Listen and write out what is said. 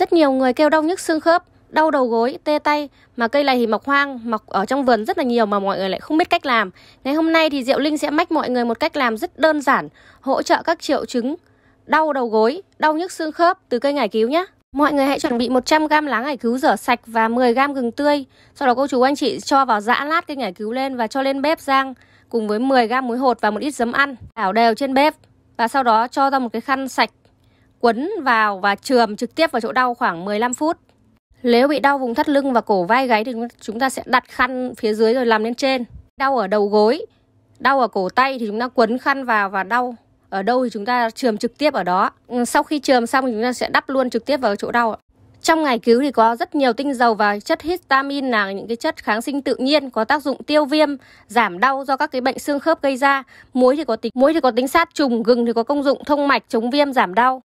Rất nhiều người kêu đau nhức xương khớp, đau đầu gối, tê tay mà cây này thì mọc hoang, mọc ở trong vườn rất là nhiều mà mọi người lại không biết cách làm. Ngày hôm nay thì Diệu Linh sẽ mách mọi người một cách làm rất đơn giản, hỗ trợ các triệu chứng đau đầu gối, đau nhức xương khớp từ cây ngải cứu nhé. Mọi người hãy chuẩn bị 100g lá ngải cứu rửa sạch và 10g gừng tươi. Sau đó cô chú anh chị cho vào giã lát cây ngải cứu lên và cho lên bếp rang cùng với 10g muối hột và một ít giấm ăn. Đảo đều trên bếp và sau đó cho ra một cái khăn sạch quấn vào và chườm trực tiếp vào chỗ đau khoảng 15 phút. Nếu bị đau vùng thắt lưng và cổ vai gáy thì chúng ta sẽ đặt khăn phía dưới rồi làm lên trên. Đau ở đầu gối, đau ở cổ tay thì chúng ta quấn khăn vào và đau ở đâu thì chúng ta chườm trực tiếp ở đó. Ừ, sau khi chườm xong thì chúng ta sẽ đắp luôn trực tiếp vào chỗ đau. Trong ngày cứu thì có rất nhiều tinh dầu và chất histamine là những cái chất kháng sinh tự nhiên có tác dụng tiêu viêm, giảm đau do các cái bệnh xương khớp gây ra. Muối thì có tính muối thì có tính sát trùng, gừng thì có công dụng thông mạch, chống viêm, giảm đau.